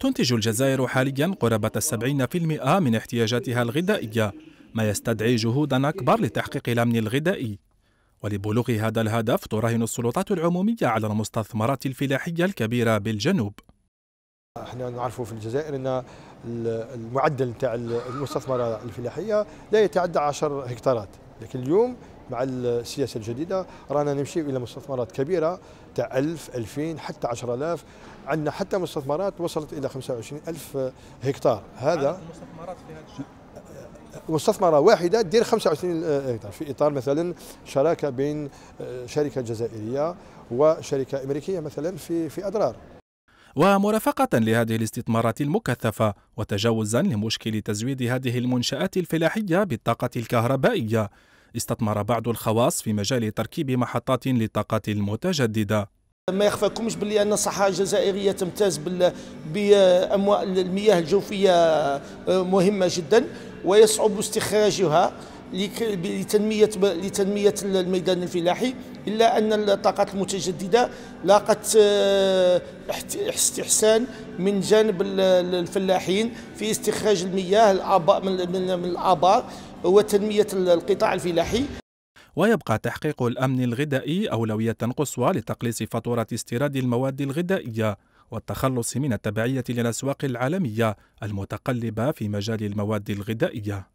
تنتج الجزائر حاليا قرابة 70% من احتياجاتها الغذائية ما يستدعي جهودا أكبر لتحقيق الأمن الغذائي ولبلوغ هذا الهدف تراهن السلطات العمومية على المستثمرات الفلاحية الكبيرة بالجنوب احنا نعرفوا في الجزائر ان المعدل تاع المستثمره الفلاحيه لا يتعدى 10 هكتارات لكن اليوم مع السياسه الجديده رانا نمشي الى مستثمرات كبيره تاع 1000 2000 حتى 10000 عندنا حتى مستثمرات وصلت الى 25000 هكتار هذا مستثمرات في هذا الشهر مستثمره واحده تدير 25 آه، هكتار في اطار مثلا شراكه بين آه، شركه جزائريه وشركه امريكيه مثلا في في اضرار ومرافقة لهذه الاستثمارات المكثفة وتجاوزا لمشكل تزويد هذه المنشآت الفلاحية بالطاقة الكهربائية استثمر بعض الخواص في مجال تركيب محطات للطاقات المتجددة ما يخفاكمش بلي ان الصحراء الجزائريه تمتاز باموال المياه الجوفيه آه، مهمه جدا ويصعب استخراجها لتنميه لتنميه الميدان الفلاحي إلا أن الطاقات المتجددة لاقت آه، استحسان من جانب الفلاحين في استخراج المياه من الآبار وتنمية القطاع الفلاحي ويبقى تحقيق الأمن الغذائي أولوية قصوى لتقليص فاتورة استيراد المواد الغذائية والتخلص من التبعية للأسواق العالمية المتقلبة في مجال المواد الغذائية